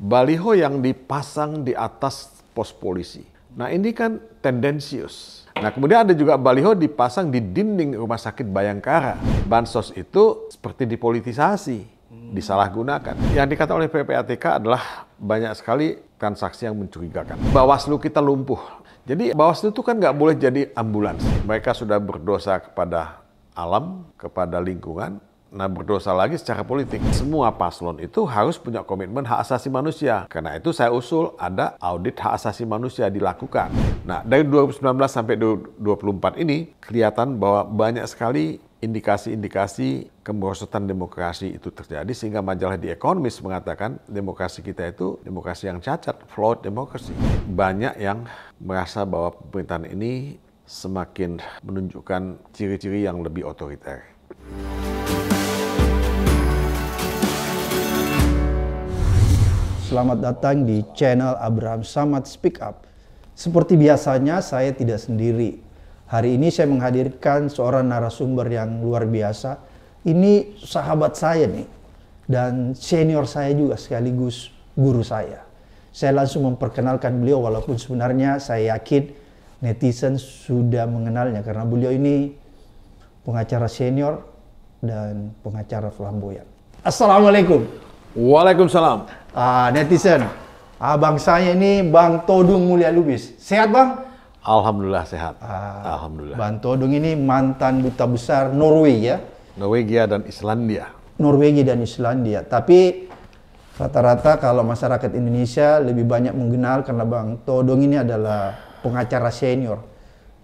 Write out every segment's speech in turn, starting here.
baliho yang dipasang di atas pos polisi. Nah ini kan tendensius. Nah kemudian ada juga baliho dipasang di dinding rumah sakit Bayangkara. Bansos itu seperti dipolitisasi, hmm. disalahgunakan. Yang dikata oleh PPATK adalah banyak sekali transaksi yang mencurigakan. Bawaslu kita lumpuh. Jadi Bawaslu itu kan nggak boleh jadi ambulans. Mereka sudah berdosa kepada alam, kepada lingkungan, Nah berdosa lagi secara politik. Semua paslon itu harus punya komitmen hak asasi manusia. Karena itu saya usul ada audit hak asasi manusia dilakukan. Nah dari 2019 sampai 2024 ini kelihatan bahwa banyak sekali indikasi-indikasi kemerosotan demokrasi itu terjadi sehingga majalah The Economist mengatakan demokrasi kita itu demokrasi yang cacat, flawed demokrasi. Banyak yang merasa bahwa pemerintahan ini semakin menunjukkan ciri-ciri yang lebih otoriter. Selamat datang di channel Abraham Samad Speak Up. Seperti biasanya, saya tidak sendiri. Hari ini saya menghadirkan seorang narasumber yang luar biasa. Ini sahabat saya nih, dan senior saya juga sekaligus guru saya. Saya langsung memperkenalkan beliau walaupun sebenarnya saya yakin netizen sudah mengenalnya karena beliau ini pengacara senior dan pengacara flamboyan. Assalamualaikum. Waalaikumsalam. Ah, netizen. Abang ah, saya ini Bang Todung Mulia Lubis. Sehat, Bang? Alhamdulillah sehat. Ah, Alhamdulillah. Bang Todung ini mantan buta besar Norwegia. Norwegia dan Islandia. Norwegia dan Islandia. Tapi rata-rata kalau masyarakat Indonesia lebih banyak mengenal karena Bang Todung ini adalah pengacara senior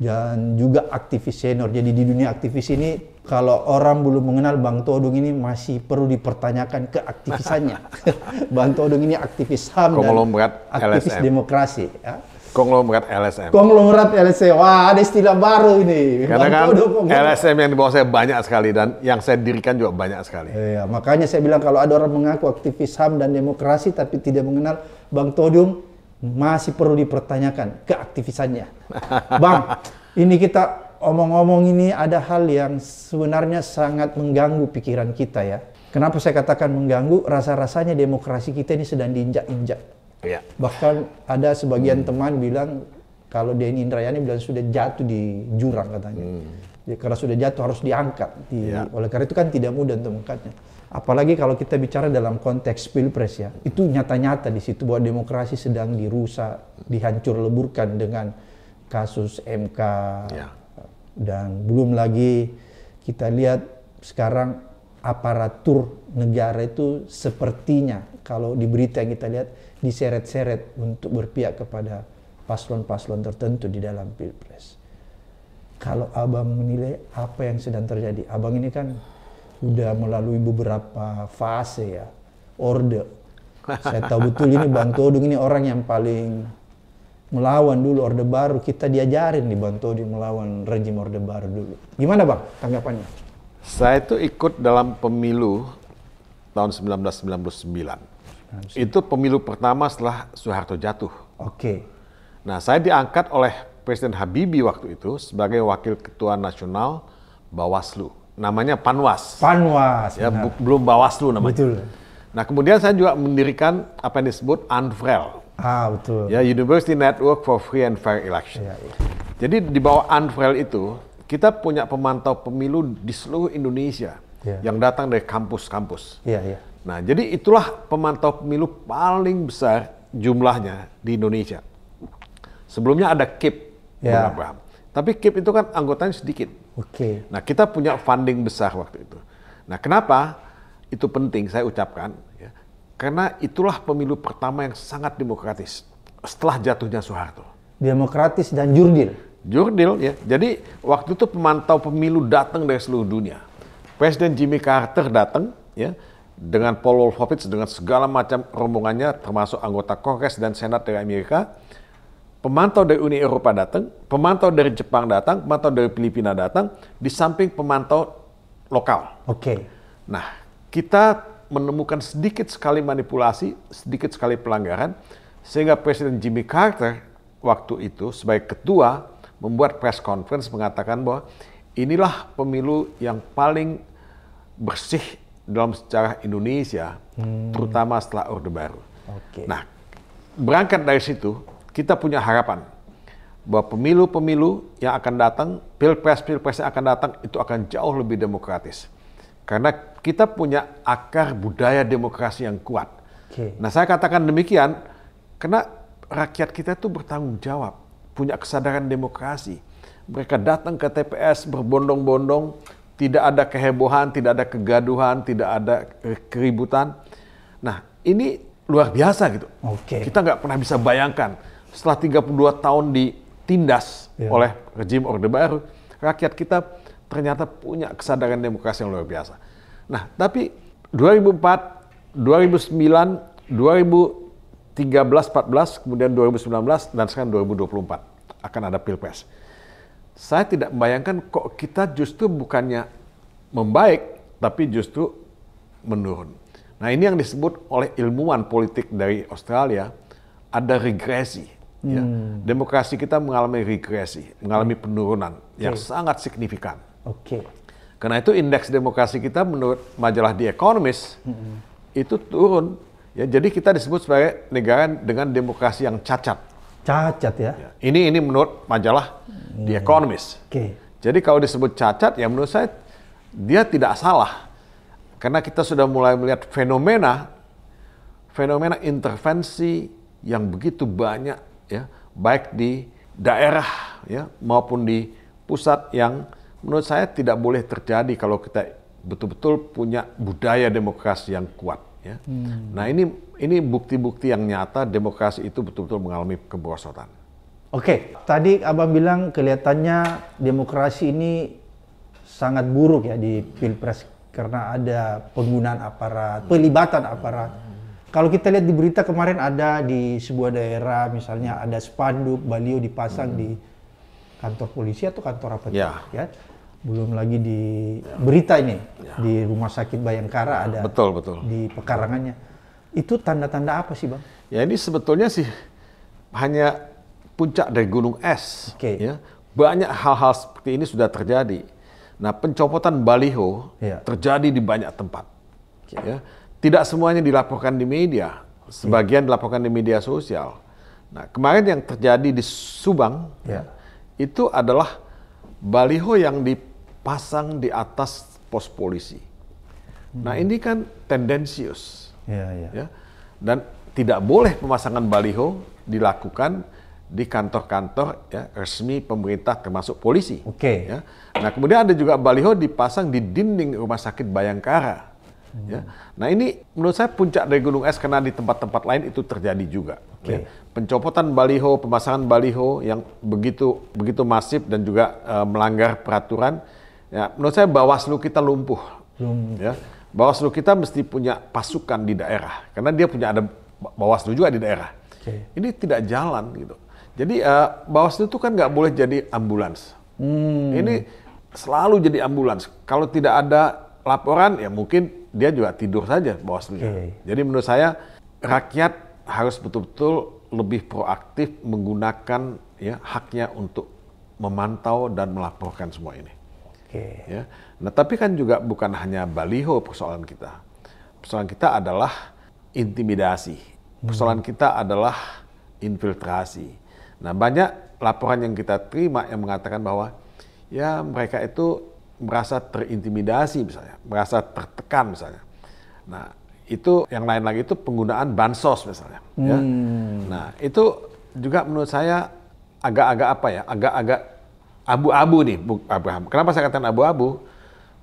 dan juga aktivis senior. Jadi di dunia aktivis ini kalau orang belum mengenal Bang Todung ini masih perlu dipertanyakan keaktivisannya. Bang Todung ini aktivis HAM Konglomerat dan aktivis LSM. demokrasi. Ya. Konglomerat LSM. Konglomerat LSM. Wah, ada istilah baru ini. Karena kan Todung, LSM yang di saya banyak sekali dan yang saya dirikan juga banyak sekali. Iya, makanya saya bilang kalau ada orang mengaku aktivis HAM dan demokrasi tapi tidak mengenal Bang Todung, masih perlu dipertanyakan keaktifisannya Bang, ini kita omong-omong ini ada hal yang sebenarnya sangat mengganggu pikiran kita ya. Kenapa saya katakan mengganggu? Rasa-rasanya demokrasi kita ini sedang diinjak-injak. Ya. Bahkan ada sebagian hmm. teman bilang kalau Denny Indrayani bilang sudah jatuh di jurang katanya. Hmm. Ya, karena sudah jatuh harus diangkat. Di, ya. Oleh karena itu kan tidak mudah untuk mengangkatnya. Apalagi kalau kita bicara dalam konteks pilpres ya, itu nyata-nyata di situ bahwa demokrasi sedang dirusak, dihancur leburkan dengan kasus MK ya. dan belum lagi kita lihat sekarang aparatur negara itu sepertinya kalau di berita yang kita lihat diseret-seret untuk berpihak kepada paslon-paslon tertentu di dalam pilpres. Kalau abang menilai apa yang sedang terjadi, abang ini kan sudah melalui beberapa fase ya orde saya tahu betul ini Bang Todung ini orang yang paling melawan dulu Orde Baru kita diajarin di Bang Todung melawan rejim Orde Baru dulu gimana Bang tanggapannya saya itu ikut dalam pemilu tahun 1999 itu pemilu pertama setelah Soeharto jatuh oke okay. nah saya diangkat oleh Presiden Habibie waktu itu sebagai wakil ketua nasional Bawaslu namanya Panwas. Panwas. Ya, bu, belum Bawaslu namanya. Betul. Nah, kemudian saya juga mendirikan apa yang disebut UNFREL. Ah, betul. Ya, University Network for Free and Fair Election. Ya, ya. Jadi di bawah UNFREL itu, kita punya pemantau pemilu di seluruh Indonesia ya. yang datang dari kampus-kampus. Iya, iya. Nah, jadi itulah pemantau pemilu paling besar jumlahnya di Indonesia. Sebelumnya ada KIP, ya. Abraham. Tapi KIP itu kan anggotanya sedikit Oke. Okay. Nah, kita punya funding besar waktu itu. Nah, kenapa itu penting saya ucapkan? Ya, karena itulah pemilu pertama yang sangat demokratis setelah jatuhnya Soeharto. Demokratis dan jurdil. Jurdil ya. Jadi waktu itu pemantau pemilu datang dari seluruh dunia. Presiden Jimmy Carter datang ya dengan Paul Wolfowitz dengan segala macam rombongannya termasuk anggota Kongres dan Senat dari Amerika pemantau dari Uni Eropa datang, pemantau dari Jepang datang, pemantau dari Filipina datang, di samping pemantau lokal. Oke. Okay. Nah, kita menemukan sedikit sekali manipulasi, sedikit sekali pelanggaran, sehingga Presiden Jimmy Carter waktu itu sebagai ketua membuat press conference mengatakan bahwa inilah pemilu yang paling bersih dalam sejarah Indonesia, hmm. terutama setelah Orde Baru. Okay. Nah, berangkat dari situ, kita punya harapan bahwa pemilu-pemilu yang akan datang, pilpres-pilpres yang akan datang itu akan jauh lebih demokratis. Karena kita punya akar budaya demokrasi yang kuat. Okay. Nah, saya katakan demikian karena rakyat kita itu bertanggung jawab, punya kesadaran demokrasi. Mereka datang ke TPS berbondong-bondong, tidak ada kehebohan, tidak ada kegaduhan, tidak ada eh, keributan. Nah, ini luar biasa gitu. Okay. Kita nggak pernah bisa bayangkan setelah 32 tahun ditindas ya. oleh rejim Orde Baru, rakyat kita ternyata punya kesadaran demokrasi yang luar biasa. Nah, tapi 2004, 2009, 2013, 14, kemudian 2019 dan sekarang 2024 akan ada pilpres. Saya tidak membayangkan kok kita justru bukannya membaik, tapi justru menurun. Nah, ini yang disebut oleh ilmuwan politik dari Australia ada regresi. Ya. Hmm. Demokrasi kita mengalami regresi, mengalami hmm. penurunan okay. yang sangat signifikan. Oke. Okay. Karena itu indeks demokrasi kita menurut majalah The Economist hmm. itu turun. Ya, jadi kita disebut sebagai negara dengan demokrasi yang cacat. Cacat ya. ya. Ini ini menurut majalah hmm. The Economist. Oke. Okay. Jadi kalau disebut cacat ya menurut saya dia tidak salah. Karena kita sudah mulai melihat fenomena fenomena intervensi yang begitu banyak ya, baik di daerah ya maupun di pusat yang menurut saya tidak boleh terjadi kalau kita betul-betul punya budaya demokrasi yang kuat. Ya. Hmm. Nah ini ini bukti-bukti yang nyata demokrasi itu betul-betul mengalami kebosotan. Oke, okay. tadi abang bilang kelihatannya demokrasi ini sangat buruk ya di pilpres karena ada penggunaan aparat, pelibatan aparat. Kalau kita lihat di berita kemarin ada di sebuah daerah misalnya ada spanduk baliho dipasang hmm. di kantor polisi atau kantor apa ya. ya. Belum lagi di ya. berita ini ya. di rumah sakit Bayangkara ada. Betul, betul. Di pekarangannya. Itu tanda-tanda apa sih, Bang? Ya ini sebetulnya sih hanya puncak dari gunung es. Okay. Ya. Banyak hal-hal seperti ini sudah terjadi. Nah, pencopotan baliho ya. terjadi di banyak tempat. Okay. Ya tidak semuanya dilaporkan di media, sebagian hmm. dilaporkan di media sosial. Nah, kemarin yang terjadi di Subang ya. itu adalah baliho yang dipasang di atas pos polisi. Nah, hmm. Nah, ini kan tendensius. Ya, ya. Ya. Dan tidak boleh pemasangan baliho dilakukan di kantor-kantor ya, resmi pemerintah termasuk polisi. Oke. Okay. Ya. Nah, kemudian ada juga baliho dipasang di dinding rumah sakit Bayangkara. Hmm. Ya. Nah ini menurut saya puncak dari gunung es karena di tempat-tempat lain itu terjadi juga. Okay. Ya. Pencopotan baliho, pemasangan baliho yang begitu begitu masif dan juga uh, melanggar peraturan. Ya, menurut saya Bawaslu kita lumpuh. Hmm. Ya. Bawaslu kita mesti punya pasukan di daerah karena dia punya ada Bawaslu juga di daerah. Okay. Ini tidak jalan gitu. Jadi uh, Bawaslu itu kan nggak boleh jadi ambulans. Hmm. Ini selalu jadi ambulans. Kalau tidak ada laporan ya mungkin dia juga tidur saja Bawaslu. Iya. Okay. Jadi menurut saya rakyat harus betul-betul lebih proaktif menggunakan ya haknya untuk memantau dan melaporkan semua ini. Oke. Okay. Ya. Nah, tapi kan juga bukan hanya baliho persoalan kita. Persoalan kita adalah intimidasi. Hmm. Persoalan hmm. kita adalah infiltrasi. Nah, banyak laporan yang kita terima yang mengatakan bahwa ya mereka itu merasa terintimidasi misalnya, merasa tertekan misalnya. Nah, itu yang lain lagi itu penggunaan bansos misalnya. Ya. Hmm. Ya. Nah, itu juga menurut saya agak-agak apa ya, agak-agak abu-abu nih, Abraham. Kenapa saya katakan abu-abu?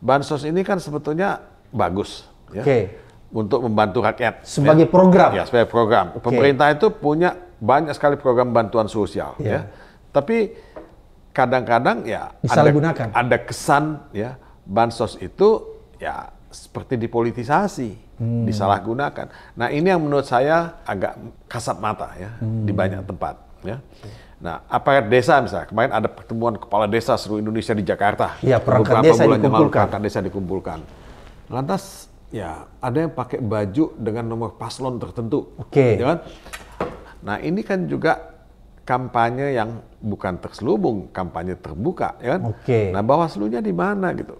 Bansos ini kan sebetulnya bagus. Ya. Okay. Untuk membantu rakyat. Ya. Sebagai ya. program? Ya, sebagai program. Okay. Pemerintah itu punya banyak sekali program bantuan sosial. Yeah. Ya. Tapi kadang-kadang ya ada, ada kesan ya bansos itu ya seperti dipolitisasi, hmm. disalahgunakan. Nah ini yang menurut saya agak kasat mata ya hmm. di banyak tempat. Ya. Nah apakah desa misalnya kemarin ada pertemuan kepala desa seluruh Indonesia di Jakarta. Ya perangkat desa dikumpulkan. perangkat desa dikumpulkan. Lantas ya ada yang pakai baju dengan nomor paslon tertentu. Oke. Okay. Ya kan? Nah ini kan juga kampanye yang bukan terselubung, kampanye terbuka, ya kan? Oke. Okay. Nah, Bawaslu-nya di mana gitu.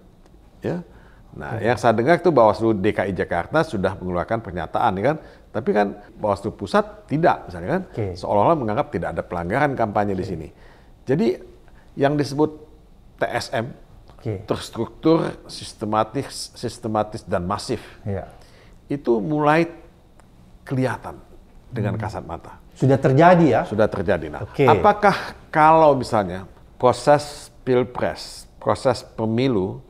Ya. Nah, okay. yang saya dengar itu Bawaslu DKI Jakarta sudah mengeluarkan pernyataan, ya kan? Tapi kan Bawaslu pusat tidak, misalnya kan, okay. seolah-olah menganggap tidak ada pelanggaran kampanye okay. di sini. Jadi yang disebut TSM okay. terstruktur, sistematis, sistematis dan masif yeah. itu mulai kelihatan dengan hmm. kasat mata. Sudah terjadi ya? Sudah terjadi. Nah, okay. apakah kalau misalnya proses pilpres, proses pemilu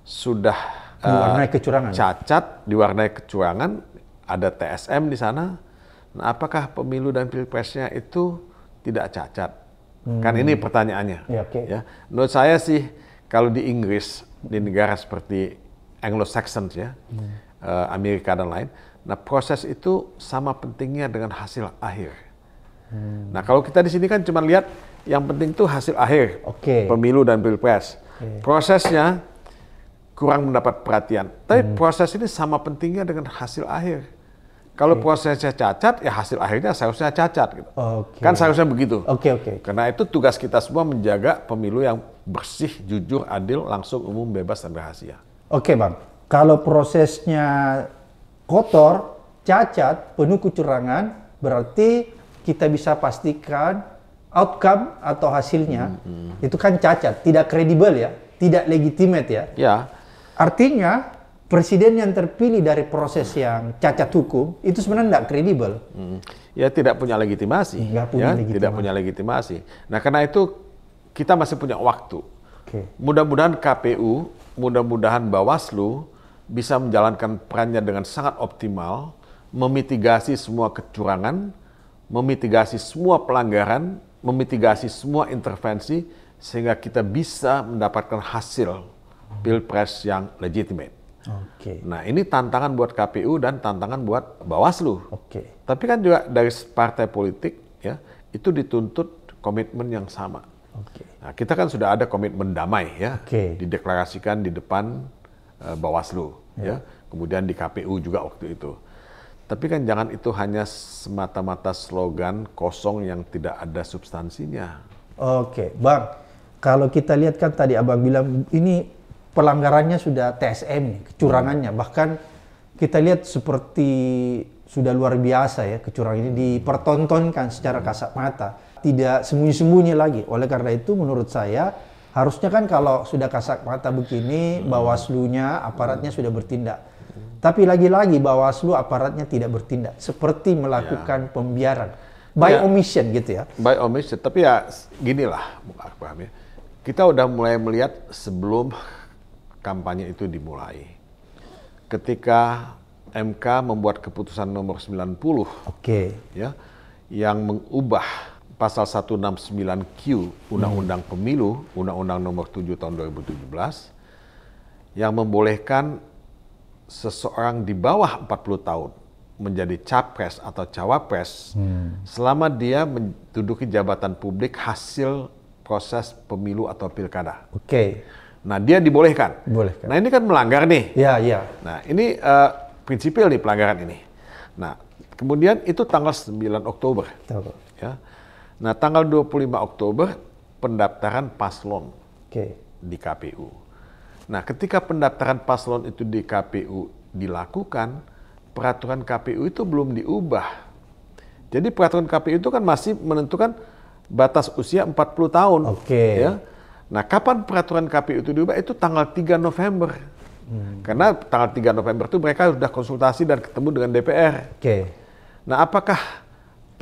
sudah diwarnai uh, kecurangan, cacat, diwarnai kecurangan, ada TSM di sana. Nah, apakah pemilu dan pilpresnya itu tidak cacat? Hmm. Kan ini hmm. pertanyaannya. Ya, okay. ya. Menurut saya sih kalau di Inggris, di negara seperti anglo saxon ya, hmm. Eh, Amerika dan lain, Nah, proses itu sama pentingnya dengan hasil akhir. Hmm. Nah, kalau kita di sini kan cuma lihat yang penting itu hasil akhir okay. pemilu dan pilpres. Okay. Prosesnya kurang mendapat perhatian. Tapi hmm. proses ini sama pentingnya dengan hasil akhir. Kalau okay. prosesnya cacat, ya hasil akhirnya seharusnya cacat. Gitu. Okay. Kan seharusnya begitu. Oke okay, oke. Okay. Karena itu tugas kita semua menjaga pemilu yang bersih, jujur, adil, langsung, umum, bebas dan rahasia. Oke okay, bang. Kalau prosesnya kotor, cacat, penuh kecurangan, berarti kita bisa pastikan outcome atau hasilnya hmm, hmm. itu kan cacat, tidak kredibel ya, tidak legitimate ya. Ya. Artinya presiden yang terpilih dari proses hmm. yang cacat hukum itu sebenarnya tidak kredibel. Hmm. Ya tidak punya legitimasi. Tidak punya ya, legitimasi. Tidak punya legitimasi. Nah karena itu kita masih punya waktu. Okay. Mudah-mudahan KPU, mudah-mudahan Bawaslu bisa menjalankan perannya dengan sangat optimal, memitigasi semua kecurangan, memitigasi semua pelanggaran, memitigasi semua intervensi, sehingga kita bisa mendapatkan hasil pilpres yang legitimate. Okay. Nah ini tantangan buat KPU dan tantangan buat Bawaslu. Okay. Tapi kan juga dari partai politik ya itu dituntut komitmen yang sama. Okay. Nah kita kan sudah ada komitmen damai ya okay. dideklarasikan di depan uh, Bawaslu. Ya, ya. Kemudian di KPU juga waktu itu. Tapi kan jangan itu hanya semata-mata slogan kosong yang tidak ada substansinya. Oke, Bang. Kalau kita lihat kan tadi Abang bilang ini pelanggarannya sudah TSM, nih, kecurangannya. Hmm. Bahkan kita lihat seperti sudah luar biasa ya kecurangan ini dipertontonkan secara kasat mata. Tidak sembunyi-sembunyi lagi. Oleh karena itu menurut saya Harusnya kan kalau sudah kasak mata begini, hmm. Bawaslunya, aparatnya sudah bertindak. Tapi lagi-lagi Bawaslu aparatnya tidak bertindak, seperti melakukan ya. pembiaran by ya. omission gitu ya. By omission, tapi ya gini lah, paham ya. Kita udah mulai melihat sebelum kampanye itu dimulai. Ketika MK membuat keputusan nomor 90, oke, okay. ya, yang mengubah pasal 169Q Undang-Undang Pemilu, Undang-Undang Nomor 7 Tahun 2017 yang membolehkan seseorang di bawah 40 tahun menjadi capres atau cawapres hmm. selama dia menduduki jabatan publik hasil proses pemilu atau pilkada. Oke. Okay. Nah, dia dibolehkan. Bolehkan. Nah, ini kan melanggar nih. Iya, iya. Nah, ini uh, prinsipil nih pelanggaran ini. Nah, kemudian itu tanggal 9 Oktober. Betul. Ya Nah, tanggal 25 Oktober pendaftaran paslon okay. di KPU. Nah, ketika pendaftaran paslon itu di KPU dilakukan, peraturan KPU itu belum diubah. Jadi peraturan KPU itu kan masih menentukan batas usia 40 tahun. Oke. Okay. Ya. Nah, kapan peraturan KPU itu diubah? Itu tanggal 3 November. Hmm. Karena tanggal 3 November itu mereka sudah konsultasi dan ketemu dengan DPR. Oke. Okay. Nah, apakah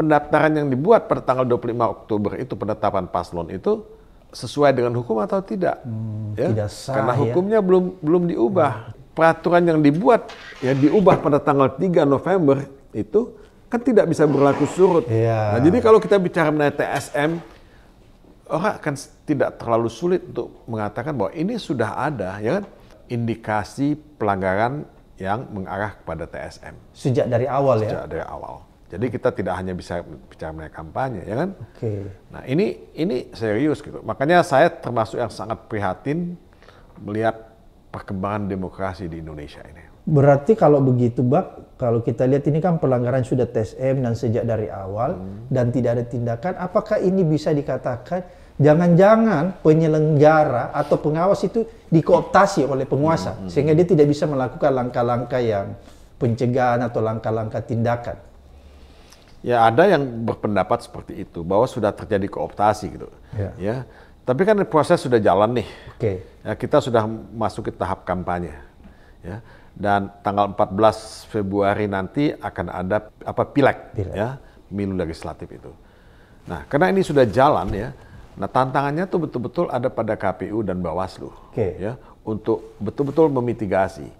pendaftaran yang dibuat pada tanggal 25 Oktober itu penetapan paslon itu sesuai dengan hukum atau tidak? Hmm, ya? Tidak sah. Karena ya. hukumnya ya? belum belum diubah. Peraturan yang dibuat ya diubah pada tanggal 3 November itu kan tidak bisa berlaku surut. Ya. Nah, jadi kalau kita bicara mengenai TSM orang akan tidak terlalu sulit untuk mengatakan bahwa ini sudah ada ya kan indikasi pelanggaran yang mengarah kepada TSM. Sejak dari awal Sejak ya. Sejak dari awal. Jadi kita tidak hanya bisa bicara mengenai kampanye, ya kan? Oke. Okay. Nah ini ini serius gitu. Makanya saya termasuk yang sangat prihatin melihat perkembangan demokrasi di Indonesia ini. Berarti kalau begitu, Bak, kalau kita lihat ini kan pelanggaran sudah TSM dan sejak dari awal hmm. dan tidak ada tindakan, apakah ini bisa dikatakan jangan-jangan penyelenggara atau pengawas itu dikooptasi oleh penguasa hmm. hmm. sehingga dia tidak bisa melakukan langkah-langkah yang pencegahan atau langkah-langkah tindakan? Ya ada yang berpendapat seperti itu bahwa sudah terjadi kooptasi gitu. Ya. ya. Tapi kan proses sudah jalan nih. Oke. Okay. Ya, kita sudah masuk ke tahap kampanye. Ya. Dan tanggal 14 Februari nanti akan ada apa pileg, pileg. ya, pemilu legislatif itu. Nah, karena ini sudah jalan ya. Nah, tantangannya tuh betul-betul ada pada KPU dan Bawaslu. Okay. Ya, untuk betul-betul memitigasi.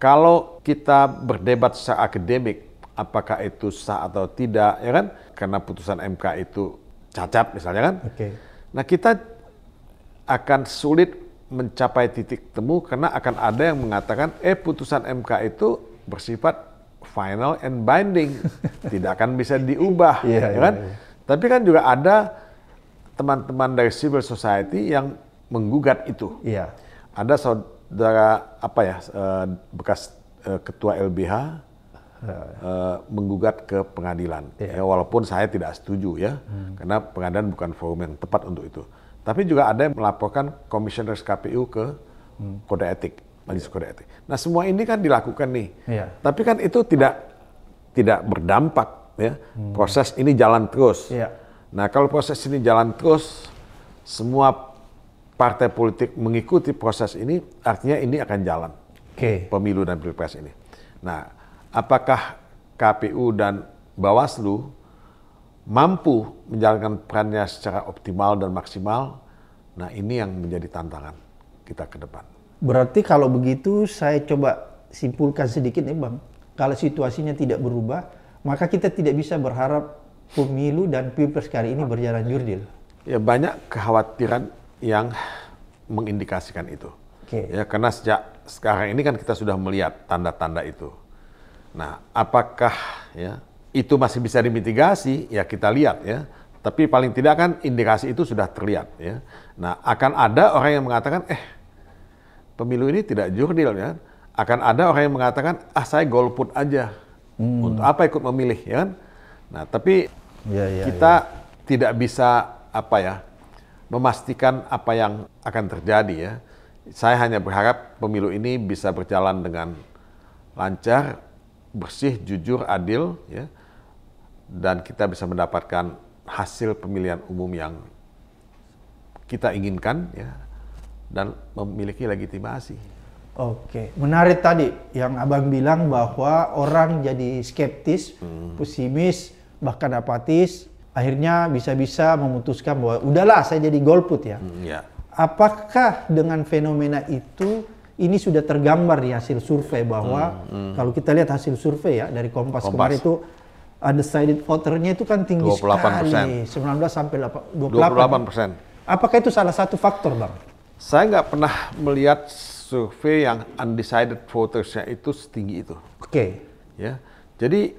Kalau kita berdebat secara akademik apakah itu sah atau tidak ya kan karena putusan MK itu cacat misalnya kan okay. nah kita akan sulit mencapai titik temu karena akan ada yang mengatakan eh putusan MK itu bersifat final and binding tidak akan bisa diubah yeah, ya iya, kan yeah, yeah. tapi kan juga ada teman-teman dari civil society yang menggugat itu yeah. ada saudara apa ya eh, bekas eh, ketua LBH Eh, menggugat ke pengadilan. Yeah. Ya, walaupun saya tidak setuju ya, hmm. karena pengadilan bukan forum yang tepat untuk itu. Tapi juga ada yang melaporkan komisioner KPU ke hmm. kode etik, majelis yeah. kode etik. Nah semua ini kan dilakukan nih. Yeah. Tapi kan itu tidak tidak berdampak ya. Hmm. Proses ini jalan terus. Yeah. Nah kalau proses ini jalan terus, semua partai politik mengikuti proses ini, artinya ini akan jalan. Okay. Pemilu dan pilpres ini. Nah, apakah KPU dan Bawaslu mampu menjalankan perannya secara optimal dan maksimal. Nah, ini yang menjadi tantangan kita ke depan. Berarti kalau begitu saya coba simpulkan sedikit nih, Bang. Kalau situasinya tidak berubah, maka kita tidak bisa berharap pemilu dan pilpres kali ini berjalan jurdil. Ya banyak kekhawatiran yang mengindikasikan itu. Okay. Ya karena sejak sekarang ini kan kita sudah melihat tanda-tanda itu. Nah, apakah ya itu masih bisa dimitigasi? Ya kita lihat ya. Tapi paling tidak kan indikasi itu sudah terlihat ya. Nah, akan ada orang yang mengatakan eh pemilu ini tidak jurdil ya. Akan ada orang yang mengatakan ah saya golput aja. Hmm. Untuk apa ikut memilih ya kan? Nah, tapi ya, ya, kita ya. tidak bisa apa ya memastikan apa yang akan terjadi ya. Saya hanya berharap pemilu ini bisa berjalan dengan lancar, bersih, jujur, adil, ya, dan kita bisa mendapatkan hasil pemilihan umum yang kita inginkan, ya, dan memiliki legitimasi. Oke, menarik tadi yang abang bilang bahwa orang jadi skeptis, hmm. pesimis, bahkan apatis, akhirnya bisa-bisa memutuskan bahwa udahlah saya jadi golput ya. Hmm, ya. Apakah dengan fenomena itu ini sudah tergambar di hasil survei bahwa hmm, hmm. kalau kita lihat hasil survei ya dari Kompas, Kompas. kemarin itu undecided voternya itu kan tinggi 28%. sekali 19 sampai 28 persen. Apakah itu salah satu faktor bang? Saya nggak pernah melihat survei yang undecided votersnya itu setinggi itu. Oke. Okay. Ya, jadi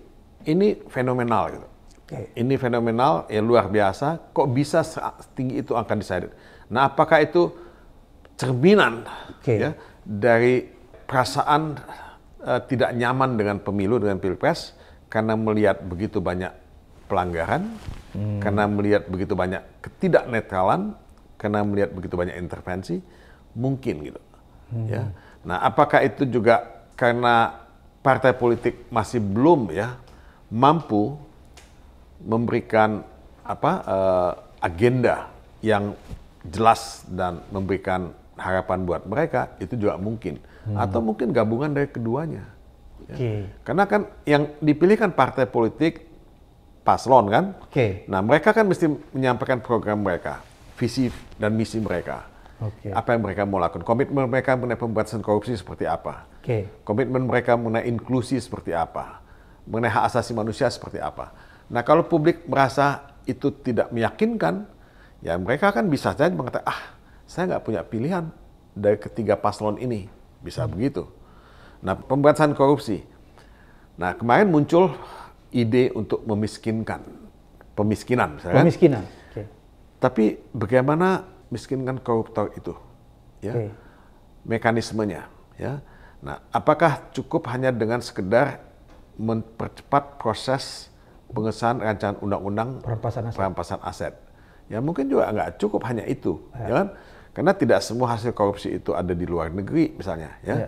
ini fenomenal gitu. Okay. Ini fenomenal ya luar biasa. Kok bisa setinggi itu angka decided? Nah, apakah itu cerminan okay. ya dari perasaan uh, tidak nyaman dengan pemilu dengan pilpres karena melihat begitu banyak pelanggaran, hmm. karena melihat begitu banyak ketidaknetralan, karena melihat begitu banyak intervensi, mungkin gitu. Hmm. Ya. Nah, apakah itu juga karena partai politik masih belum ya mampu memberikan apa uh, agenda yang jelas dan memberikan harapan buat mereka itu juga mungkin hmm. atau mungkin gabungan dari keduanya. Ya. Karena kan yang dipilihkan partai politik paslon kan. Okay. Nah mereka kan mesti menyampaikan program mereka, visi dan misi mereka. Okay. Apa yang mereka mau lakukan? Komitmen mereka mengenai pemberantasan korupsi seperti apa? Okay. Komitmen mereka mengenai inklusi seperti apa? Mengenai hak asasi manusia seperti apa? Nah kalau publik merasa itu tidak meyakinkan, ya mereka kan bisa saja mengatakan ah saya nggak punya pilihan dari ketiga paslon ini. Bisa hmm. begitu. Nah, pemberantasan korupsi. Nah, kemarin muncul ide untuk memiskinkan pemiskinan, misalnya. Kan? Pemiskinan. Okay. Tapi bagaimana miskinkan koruptor itu? Ya. Okay. Mekanismenya, ya. Nah, apakah cukup hanya dengan sekedar mempercepat proses pengesahan rancangan undang-undang perampasan aset. perampasan aset? Ya mungkin juga nggak cukup hanya itu, ya, ya kan? Karena tidak semua hasil korupsi itu ada di luar negeri misalnya ya. Yeah.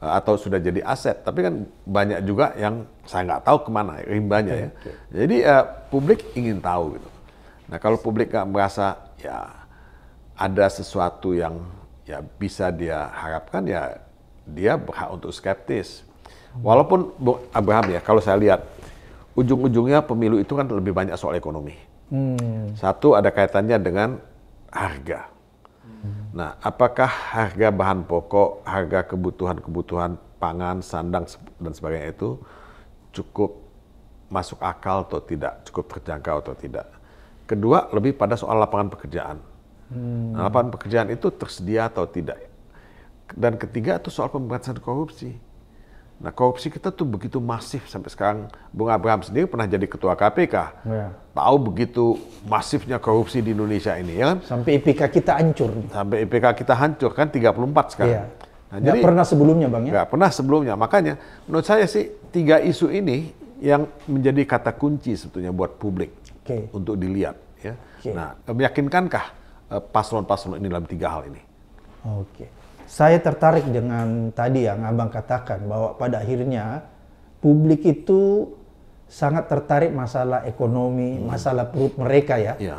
Iya. Atau sudah jadi aset, tapi kan banyak juga yang saya nggak tahu kemana rimbanya iya, ya. Okay. Iya. Jadi uh, publik ingin tahu gitu. Nah kalau publik nggak merasa ya ada sesuatu yang ya bisa dia harapkan ya dia berhak untuk skeptis. Walaupun Abraham ya kalau saya lihat ujung-ujungnya pemilu itu kan lebih banyak soal ekonomi. Hmm. Satu ada kaitannya dengan harga. Nah, apakah harga bahan pokok, harga kebutuhan-kebutuhan pangan, sandang dan sebagainya itu cukup masuk akal atau tidak, cukup terjangkau atau tidak? Kedua, lebih pada soal lapangan pekerjaan. Hmm. lapangan pekerjaan itu tersedia atau tidak? Dan ketiga itu soal pemberantasan korupsi. Nah korupsi kita tuh begitu masif sampai sekarang. Bung Abraham sendiri pernah jadi ketua KPK. Ya. Tahu begitu masifnya korupsi di Indonesia ini ya kan? Sampai IPK kita hancur. Sampai IPK kita hancur kan 34 sekarang. Ya. Nah, gak jadi, pernah sebelumnya Bang ya? Gak pernah sebelumnya. Makanya menurut saya sih tiga isu ini yang menjadi kata kunci sebetulnya buat publik okay. untuk dilihat. Ya. Okay. Nah meyakinkankah eh, paslon-paslon ini dalam tiga hal ini? Oke. Okay. Saya tertarik dengan tadi yang Abang katakan bahwa pada akhirnya publik itu sangat tertarik masalah ekonomi, hmm. masalah perut mereka ya. ya.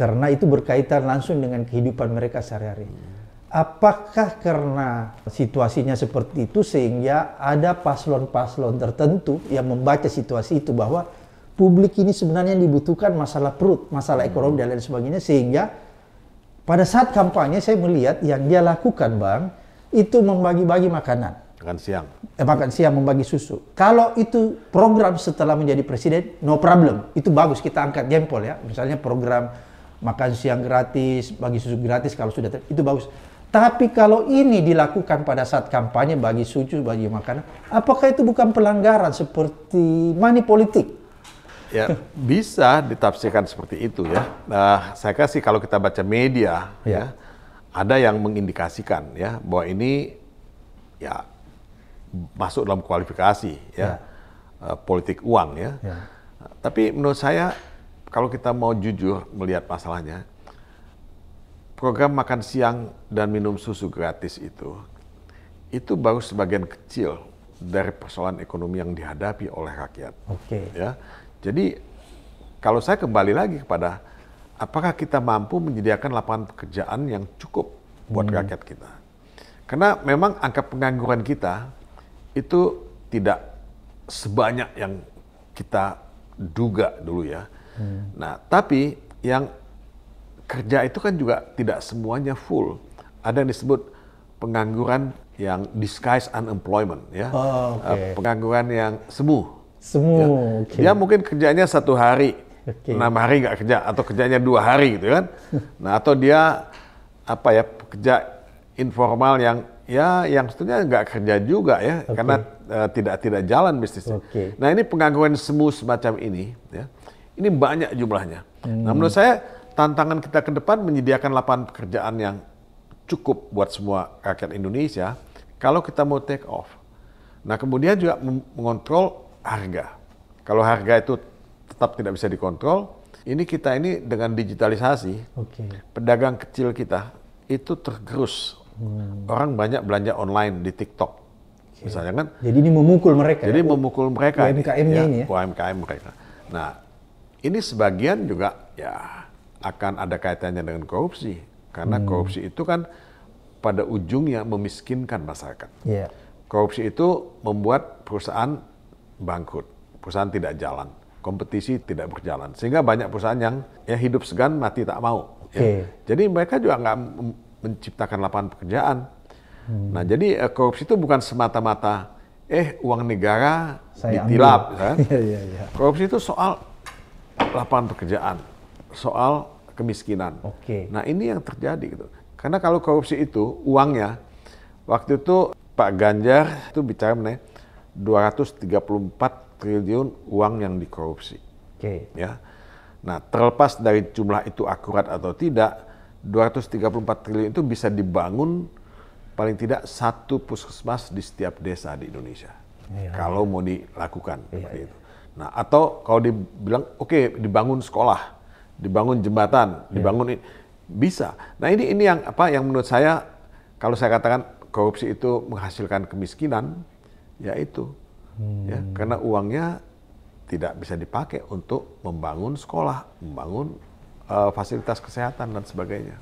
Karena itu berkaitan langsung dengan kehidupan mereka sehari-hari. Hmm. Apakah karena situasinya seperti itu sehingga ada paslon-paslon tertentu yang membaca situasi itu bahwa publik ini sebenarnya dibutuhkan masalah perut, masalah ekonomi dan lain sebagainya sehingga pada saat kampanye saya melihat yang dia lakukan Bang, itu membagi-bagi makanan. Makan siang. Eh, makan siang membagi susu. Kalau itu program setelah menjadi presiden, no problem. Itu bagus kita angkat jempol ya. Misalnya program makan siang gratis, bagi susu gratis kalau sudah itu bagus. Tapi kalau ini dilakukan pada saat kampanye bagi susu, bagi makanan, apakah itu bukan pelanggaran seperti money politik? Ya, bisa ditafsirkan seperti itu ya. Nah, saya kasih kalau kita baca media ya, ya ada yang mengindikasikan ya bahwa ini ya masuk dalam kualifikasi ya, ya. Uh, politik uang ya. ya. Tapi menurut saya kalau kita mau jujur melihat masalahnya, program makan siang dan minum susu gratis itu itu baru sebagian kecil dari persoalan ekonomi yang dihadapi oleh rakyat. Oke. Okay. Ya jadi kalau saya kembali lagi kepada apakah kita mampu menyediakan lapangan pekerjaan yang cukup buat hmm. rakyat kita. Karena memang angka pengangguran kita itu tidak sebanyak yang kita duga dulu ya. Hmm. Nah, tapi yang kerja itu kan juga tidak semuanya full. Ada yang disebut pengangguran yang disguise unemployment ya. Oh, okay. Eh, pengangguran yang sembuh. Semua. Ya. Dia ya, mungkin kerjanya satu hari, okay. enam hari nggak kerja, atau kerjanya dua hari gitu kan. Nah atau dia apa ya kerja informal yang ya yang sebetulnya nggak kerja juga ya, okay. karena uh, tidak tidak jalan bisnisnya. Okay. Nah ini pengangguran semu semacam ini, ya ini banyak jumlahnya. Nah, hmm. Nah menurut saya tantangan kita ke depan menyediakan lapangan pekerjaan yang cukup buat semua rakyat Indonesia kalau kita mau take off. Nah kemudian juga mengontrol harga. Kalau harga itu tetap tidak bisa dikontrol, ini kita ini dengan digitalisasi, okay. pedagang kecil kita itu tergerus. Hmm. Orang banyak belanja online di TikTok, okay. misalnya kan. Jadi ini memukul mereka. Jadi ya? memukul mereka. UMKM-nya ya, ini ya. UMKM mereka. Nah, ini sebagian juga ya akan ada kaitannya dengan korupsi, karena hmm. korupsi itu kan pada ujungnya memiskinkan masyarakat. Yeah. Korupsi itu membuat perusahaan bangkrut, perusahaan tidak jalan, kompetisi tidak berjalan, sehingga banyak perusahaan yang ya hidup segan mati tak mau. Okay. Ya. Jadi mereka juga nggak menciptakan lapangan pekerjaan. Hmm. Nah jadi eh, korupsi itu bukan semata-mata eh uang negara Saya ditilap, kan? yeah, yeah, yeah. Korupsi itu soal lapangan pekerjaan, soal kemiskinan. Okay. Nah ini yang terjadi gitu. Karena kalau korupsi itu uangnya, waktu itu Pak Ganjar itu bicara mengenai 234 triliun uang yang dikorupsi. Okay. Ya. Nah, terlepas dari jumlah itu akurat atau tidak, 234 triliun itu bisa dibangun paling tidak satu puskesmas di setiap desa di Indonesia. Iya. kalau mau dilakukan iya, seperti iya. itu. Nah, atau kalau dibilang oke okay, dibangun sekolah, dibangun jembatan, dibangun ini bisa. Nah, ini ini yang apa yang menurut saya kalau saya katakan korupsi itu menghasilkan kemiskinan, ya itu. Ya, hmm. Ya, karena uangnya tidak bisa dipakai untuk membangun sekolah, membangun uh, fasilitas kesehatan dan sebagainya.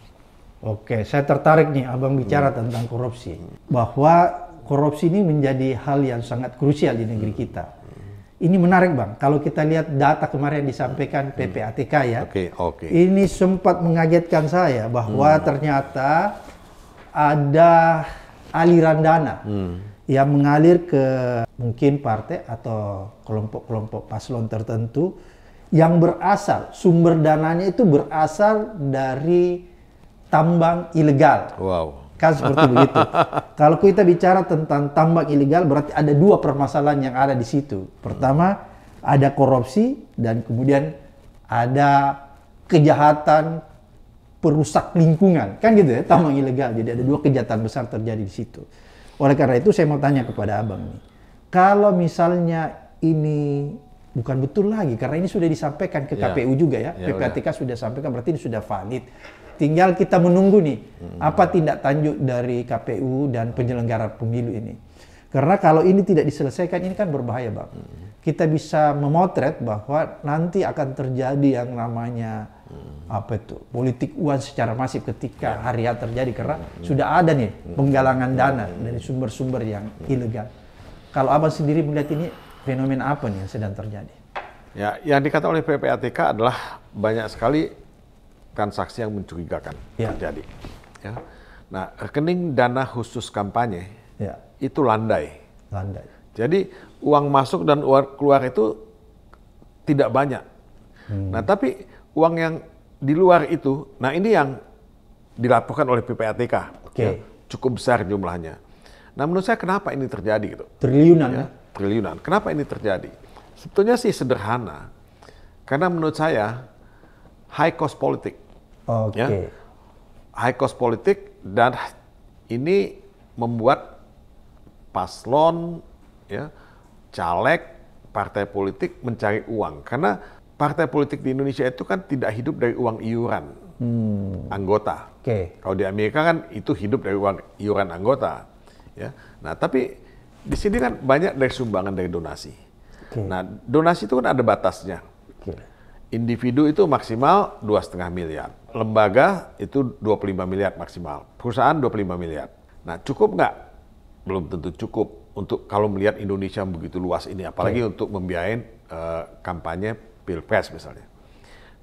Oke, saya tertarik nih Abang bicara hmm. tentang korupsi. Bahwa korupsi ini menjadi hal yang sangat krusial di negeri hmm. kita. Ini menarik bang, kalau kita lihat data kemarin yang disampaikan hmm. PPATK hmm. ya, okay, okay. ini sempat mengagetkan saya bahwa hmm. ternyata ada aliran dana hmm yang mengalir ke mungkin partai atau kelompok-kelompok paslon tertentu yang berasal sumber dananya itu berasal dari tambang ilegal. Wow. Kan seperti begitu. Kalau kita bicara tentang tambang ilegal berarti ada dua permasalahan yang ada di situ. Pertama ada korupsi dan kemudian ada kejahatan perusak lingkungan kan gitu ya tambang ilegal jadi ada dua kejahatan besar terjadi di situ oleh karena itu saya mau tanya kepada abang nih, kalau misalnya ini bukan betul lagi karena ini sudah disampaikan ke ya. KPU juga ya, ya PPATK sudah sampaikan berarti ini sudah valid. Tinggal kita menunggu nih hmm. apa tindak tanjuk dari KPU dan penyelenggara pemilu ini. Karena kalau ini tidak diselesaikan ini kan berbahaya bang. Hmm. Kita bisa memotret bahwa nanti akan terjadi yang namanya apa itu politik uang secara masif ketika ya. hari hari terjadi karena ya. sudah ada nih hmm. penggalangan ya, dana ya. dari ya. sumber-sumber yang ya. ilegal. Kalau abang sendiri melihat ini fenomena apa nih yang sedang terjadi? Ya, yang dikatakan oleh PPATK adalah banyak sekali transaksi yang mencurigakan ya. terjadi. Ya. Nah, rekening dana khusus kampanye ya. itu landai. Landai. Jadi uang masuk dan uang keluar itu tidak banyak. Hmm. Nah, tapi uang yang di luar itu, nah ini yang dilaporkan oleh PPATK. Okay. Ya, cukup besar jumlahnya. Nah menurut saya kenapa ini terjadi gitu? Triliunan ya, ya? Triliunan. Kenapa ini terjadi? Sebetulnya sih sederhana. Karena menurut saya high cost politik. Okay. Ya? High cost politik dan ini membuat paslon ya caleg partai politik mencari uang karena partai politik di Indonesia itu kan tidak hidup dari uang iuran hmm. anggota. Okay. Kalau di Amerika kan itu hidup dari uang iuran anggota. Ya. Nah, tapi di sini kan banyak dari sumbangan dari donasi. Okay. Nah, donasi itu kan ada batasnya. Okay. Individu itu maksimal dua setengah miliar, lembaga itu 25 miliar maksimal, perusahaan 25 miliar. Nah, cukup nggak? Belum tentu cukup untuk kalau melihat Indonesia begitu luas ini, apalagi okay. untuk membiayai uh, eh, kampanye pilpres misalnya.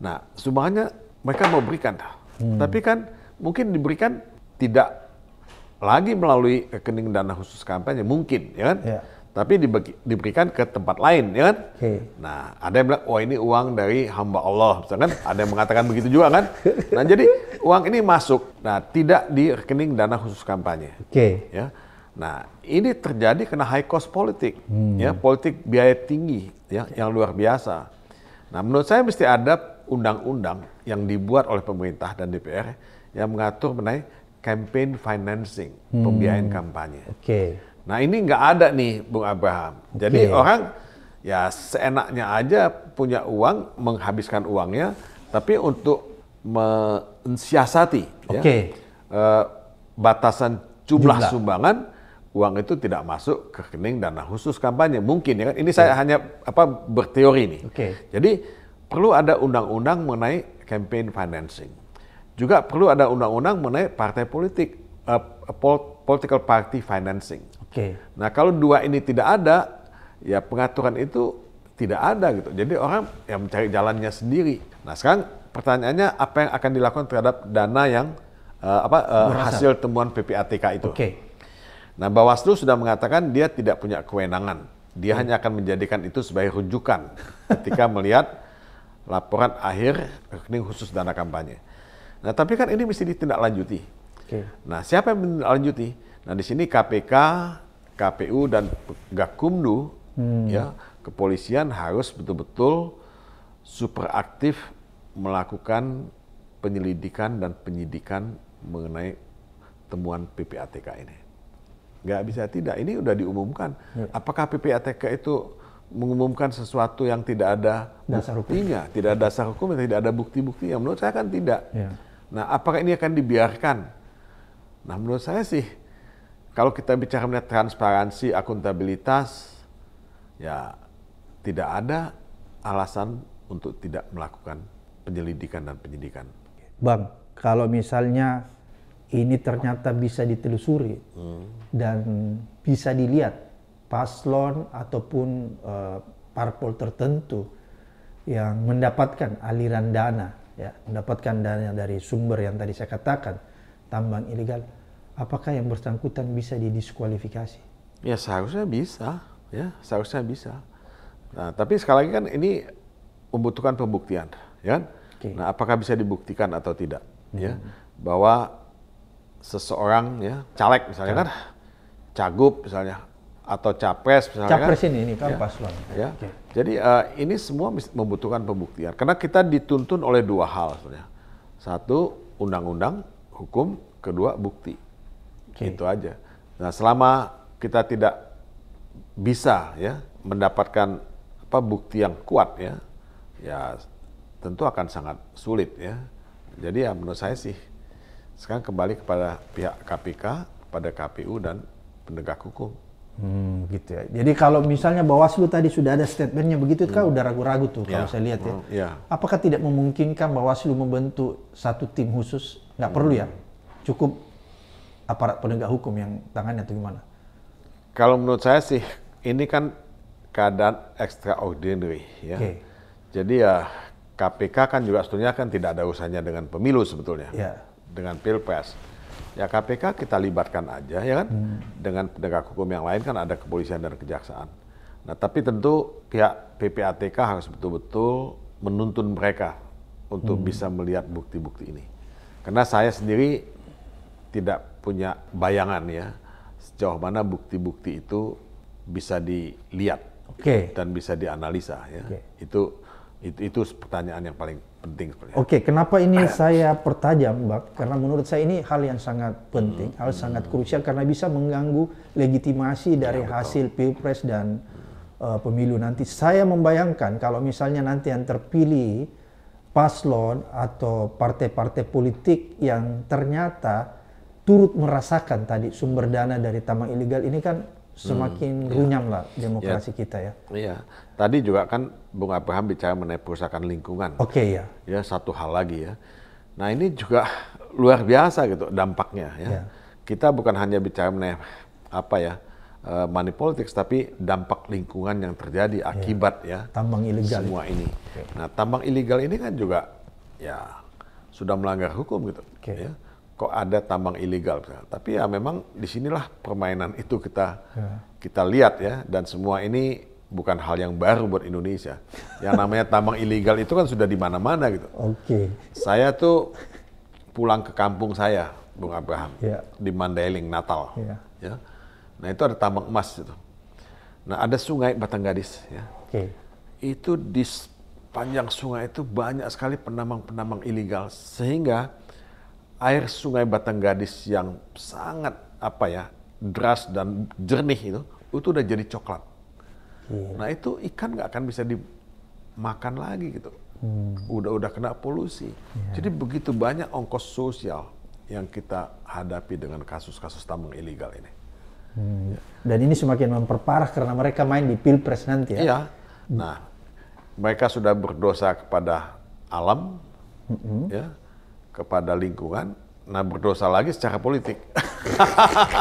Nah, sumbangannya mereka mau berikan, hmm. tapi kan mungkin diberikan tidak lagi melalui rekening dana khusus kampanye mungkin, ya kan? Yeah. Tapi dibagi, diberikan ke tempat lain, ya kan? Okay. Nah, ada yang bilang, wah oh, ini uang dari hamba Allah, misalkan. ada yang mengatakan begitu juga kan? Nah, jadi uang ini masuk, nah tidak di rekening dana khusus kampanye. Okay. Ya. Nah, ini terjadi karena high cost politik, hmm. ya politik biaya tinggi, ya yang luar biasa. Nah, menurut saya mesti ada undang-undang yang dibuat oleh pemerintah dan DPR yang mengatur mengenai campaign financing, hmm. pembiayaan kampanye. Oke. Okay. Nah, ini nggak ada nih, Bung Abraham. Okay. Jadi orang ya seenaknya aja punya uang, menghabiskan uangnya, tapi untuk mensiasati okay. ya, uh, batasan jumlah, jumlah sumbangan uang itu tidak masuk ke rekening dana khusus kampanye. Mungkin ya kan. Ini saya ya. hanya apa berteori nih. Okay. Jadi perlu ada undang-undang mengenai campaign financing. Juga perlu ada undang-undang mengenai partai politik uh, political party financing. Oke. Okay. Nah, kalau dua ini tidak ada, ya pengaturan itu tidak ada gitu. Jadi orang yang mencari jalannya sendiri. Nah, sekarang pertanyaannya apa yang akan dilakukan terhadap dana yang uh, apa uh, hasil temuan PPATK itu? Oke. Okay. Nah, Bawaslu sudah mengatakan dia tidak punya kewenangan. Dia hmm. hanya akan menjadikan itu sebagai rujukan ketika melihat laporan akhir rekening khusus dana kampanye. Nah, tapi kan ini mesti ditindaklanjuti. Okay. Nah, siapa yang menindaklanjuti? Nah, di sini KPK, KPU dan Gakumdu hmm. ya, kepolisian harus betul-betul super aktif melakukan penyelidikan dan penyidikan mengenai temuan PPATK ini nggak bisa tidak. Ini udah diumumkan. Ya. Apakah PPATK itu mengumumkan sesuatu yang tidak ada dasar buktinya, hukum. tidak ada dasar hukum, tidak ada bukti-bukti yang menurut saya kan tidak. Ya. Nah, apakah ini akan dibiarkan? Nah, menurut saya sih kalau kita bicara mengenai transparansi, akuntabilitas, ya tidak ada alasan untuk tidak melakukan penyelidikan dan penyidikan. Bang, kalau misalnya ini ternyata bisa ditelusuri hmm. dan bisa dilihat paslon ataupun uh, parpol tertentu yang mendapatkan aliran dana ya mendapatkan dana dari sumber yang tadi saya katakan tambang ilegal apakah yang bersangkutan bisa didiskualifikasi ya seharusnya bisa ya seharusnya bisa nah tapi sekali lagi kan ini membutuhkan pembuktian ya kan? okay. nah apakah bisa dibuktikan atau tidak ya? hmm. ya bahwa seseorang ya caleg misalnya kan cagup misalnya atau capres misalnya kan. capres kan, ini ini kan ya, paslon ya okay. jadi uh, ini semua membutuhkan pembuktian karena kita dituntun oleh dua hal sebenarnya satu undang-undang hukum kedua bukti okay. itu aja nah selama kita tidak bisa ya mendapatkan apa bukti yang kuat ya ya tentu akan sangat sulit ya jadi ya menurut saya sih sekarang kembali kepada pihak KPK, pada KPU dan penegak hukum. Hmm, gitu ya. Jadi kalau misalnya Bawaslu tadi sudah ada statementnya begitu, hmm. kan udah ragu-ragu tuh ya. kalau saya lihat ya. ya. Apakah tidak memungkinkan Bawaslu membentuk satu tim khusus? Nggak hmm. perlu ya, hmm. cukup aparat penegak hukum yang tangannya atau gimana? Kalau menurut saya sih, ini kan keadaan extraordinary ya. Okay. Jadi ya KPK kan juga sebetulnya kan tidak ada usahanya dengan pemilu sebetulnya. Yeah dengan pilpres. Ya KPK kita libatkan aja ya kan hmm. dengan penegak hukum yang lain kan ada kepolisian dan kejaksaan. Nah tapi tentu pihak PPATK harus betul-betul menuntun mereka untuk hmm. bisa melihat bukti-bukti ini. Karena saya sendiri tidak punya bayangan ya sejauh mana bukti-bukti itu bisa dilihat okay. dan bisa dianalisa ya. Okay. Itu, itu itu pertanyaan yang paling penting sebenarnya. Oke, kenapa ini saya pertajam, Mbak? Karena menurut saya ini hal yang sangat penting, hmm. hal sangat krusial karena bisa mengganggu legitimasi ya, dari hasil pilpres dan uh, pemilu nanti. Saya membayangkan kalau misalnya nanti yang terpilih paslon atau partai-partai politik yang ternyata turut merasakan tadi sumber dana dari tambang ilegal ini kan semakin hmm. Iya. runyam lah demokrasi ya. kita ya. Iya. Tadi juga kan Bung Abraham bicara mengenai perusahaan lingkungan. Oke okay, ya. Ya satu hal lagi ya. Nah ini juga luar biasa gitu dampaknya ya. ya. Kita bukan hanya bicara mengenai apa ya eh, money politics tapi dampak lingkungan yang terjadi iya. akibat ya, ya tambang ilegal semua itu. ini. Okay. Nah tambang ilegal ini kan juga ya sudah melanggar hukum gitu. Okay. Ya kok ada tambang ilegal. Tapi ya memang disinilah permainan itu kita ya. kita lihat ya dan semua ini bukan hal yang baru buat Indonesia. Yang namanya tambang ilegal itu kan sudah di mana-mana gitu. Oke. Okay. Saya tuh pulang ke kampung saya, Bung Abraham, ya. di Mandailing, Natal. Ya. Ya. Nah itu ada tambang emas itu. Nah ada sungai Batang Gadis ya. Oke. Okay. Itu di panjang sungai itu banyak sekali penambang-penambang ilegal sehingga air sungai Batang Gadis yang sangat apa ya deras dan jernih itu itu udah jadi coklat. Hmm. Nah itu ikan nggak akan bisa dimakan lagi gitu. udah hmm. Udah udah kena polusi. Yeah. Jadi begitu banyak ongkos sosial yang kita hadapi dengan kasus-kasus tambang ilegal ini. Hmm. Dan ini semakin memperparah karena mereka main di pilpres nanti ya. Iya. Hmm. Nah, mereka sudah berdosa kepada alam, mm -hmm. ya kepada lingkungan, nah berdosa lagi secara politik.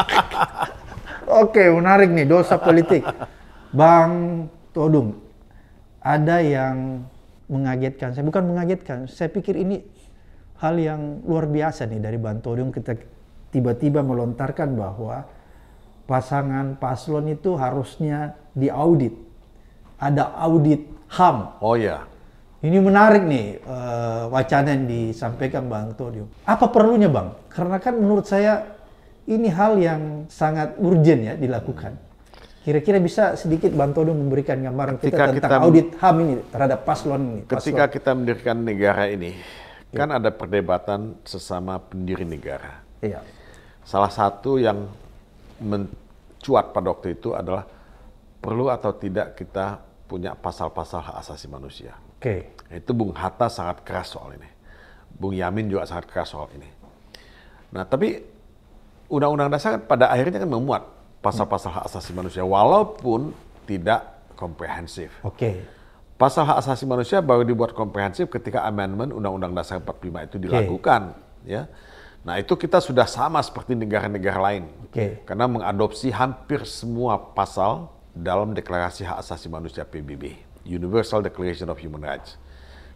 Oke, menarik nih dosa politik. Bang Todung, ada yang mengagetkan saya, bukan mengagetkan, saya pikir ini hal yang luar biasa nih dari Bang Todung kita tiba-tiba melontarkan bahwa pasangan paslon itu harusnya diaudit. Ada audit HAM. Oh ya. Ini menarik nih uh, wacana yang disampaikan Bang Antonio. Apa perlunya Bang? Karena kan menurut saya ini hal yang sangat urgent ya dilakukan. Kira-kira bisa sedikit Bang Antonio memberikan gambaran kita tentang kita, audit HAM ini terhadap paslon ini. Ketika paslon. kita mendirikan negara ini, ya. kan ada perdebatan sesama pendiri negara. Iya. Salah satu yang mencuat pada waktu itu adalah perlu atau tidak kita punya pasal-pasal hak asasi manusia. Oke. Okay. Nah, itu Bung Hatta sangat keras soal ini. Bung Yamin juga sangat keras soal ini. Nah, tapi undang-undang dasar kan pada akhirnya kan memuat pasal-pasal hak asasi manusia walaupun tidak komprehensif. Oke. Okay. Pasal hak asasi manusia baru dibuat komprehensif ketika amendment Undang-Undang Dasar 45 itu dilakukan, okay. ya. Nah, itu kita sudah sama seperti negara-negara lain. Okay. Karena mengadopsi hampir semua pasal dalam Deklarasi Hak Asasi Manusia PBB. Universal Declaration of Human Rights.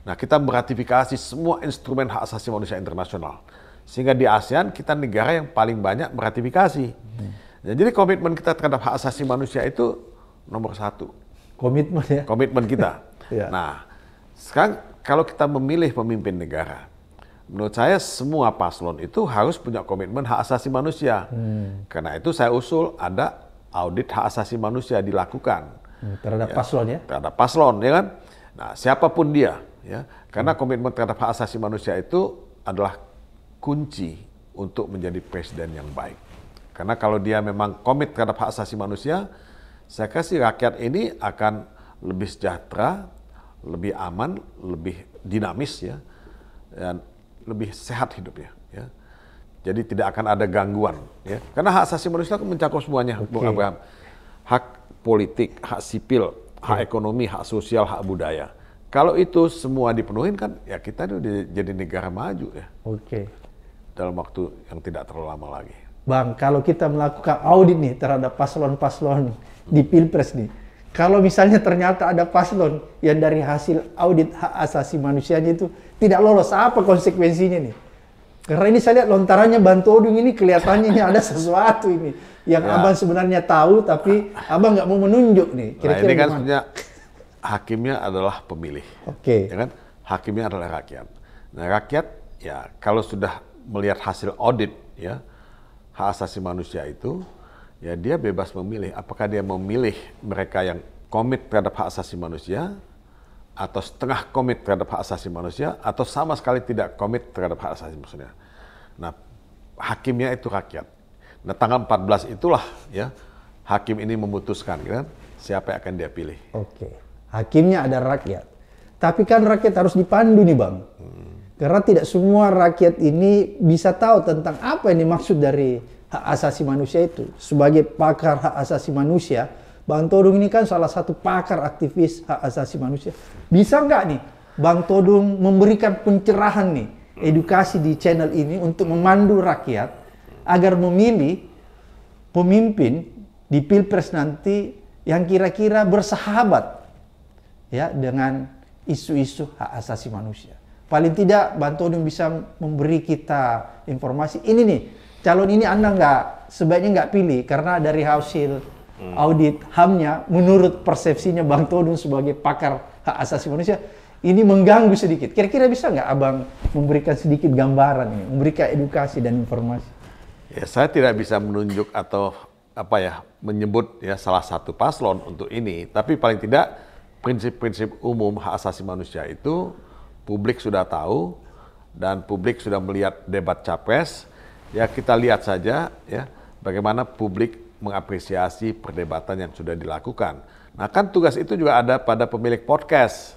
Nah, kita meratifikasi semua instrumen hak asasi manusia internasional. Sehingga di ASEAN kita negara yang paling banyak meratifikasi. Hmm. Nah, jadi komitmen kita terhadap hak asasi manusia itu nomor satu. Komitmen ya? Komitmen kita. ya. Nah, sekarang kalau kita memilih pemimpin negara, menurut saya semua paslon itu harus punya komitmen hak asasi manusia. Hmm. Karena itu saya usul ada audit hak asasi manusia dilakukan Hmm, terhadap ya, paslon ya terhadap paslon ya kan nah siapapun dia ya karena hmm. komitmen terhadap hak asasi manusia itu adalah kunci untuk menjadi presiden yang baik karena kalau dia memang komit terhadap hak asasi manusia saya kasih rakyat ini akan lebih sejahtera lebih aman lebih dinamis ya dan lebih sehat hidupnya ya jadi tidak akan ada gangguan ya karena hak asasi manusia itu mencakup semuanya okay. Bung Abraham hak politik, hak sipil, hak ya. ekonomi, hak sosial, hak budaya. Kalau itu semua dipenuhi kan ya kita udah jadi negara maju ya. Oke. Dalam waktu yang tidak terlalu lama lagi. Bang, kalau kita melakukan audit nih terhadap paslon-paslon di Pilpres nih. Kalau misalnya ternyata ada paslon yang dari hasil audit hak asasi manusianya itu tidak lolos, apa konsekuensinya nih? Karena ini saya lihat lontarannya Bantodung ini kelihatannya ini ada sesuatu ini yang ya. abang sebenarnya tahu tapi abang nggak mau menunjuk nih. Nah, Kira-kira nah, ini kan sebenarnya hakimnya adalah pemilih. Oke. Okay. Ya kan? Hakimnya adalah rakyat. Nah rakyat ya kalau sudah melihat hasil audit ya hak asasi manusia itu ya dia bebas memilih apakah dia memilih mereka yang komit terhadap hak asasi manusia atau setengah komit terhadap hak asasi manusia atau sama sekali tidak komit terhadap hak asasi manusia. Nah, hakimnya itu rakyat. Nah, tanggal 14 itulah ya hakim ini memutuskan kan siapa yang akan dia pilih. Oke. Hakimnya ada rakyat. Tapi kan rakyat harus dipandu nih, Bang. Hmm. Karena tidak semua rakyat ini bisa tahu tentang apa yang dimaksud dari hak asasi manusia itu. Sebagai pakar hak asasi manusia, Bang Todung ini kan salah satu pakar aktivis hak asasi manusia. Bisa nggak nih Bang Todung memberikan pencerahan nih, edukasi di channel ini untuk memandu rakyat agar memilih pemimpin di Pilpres nanti yang kira-kira bersahabat ya dengan isu-isu hak asasi manusia. Paling tidak Bang Todung bisa memberi kita informasi ini nih calon ini Anda nggak sebaiknya nggak pilih karena dari hasil hmm. audit HAM-nya menurut persepsinya Bang Todung sebagai pakar hak asasi manusia ini mengganggu sedikit. Kira-kira bisa nggak Abang memberikan sedikit gambaran ini, memberikan edukasi dan informasi? Ya, saya tidak bisa menunjuk atau apa ya menyebut ya salah satu paslon untuk ini, tapi paling tidak prinsip-prinsip umum hak asasi manusia itu publik sudah tahu dan publik sudah melihat debat capres. Ya kita lihat saja ya bagaimana publik mengapresiasi perdebatan yang sudah dilakukan. Nah, kan tugas itu juga ada pada pemilik podcast.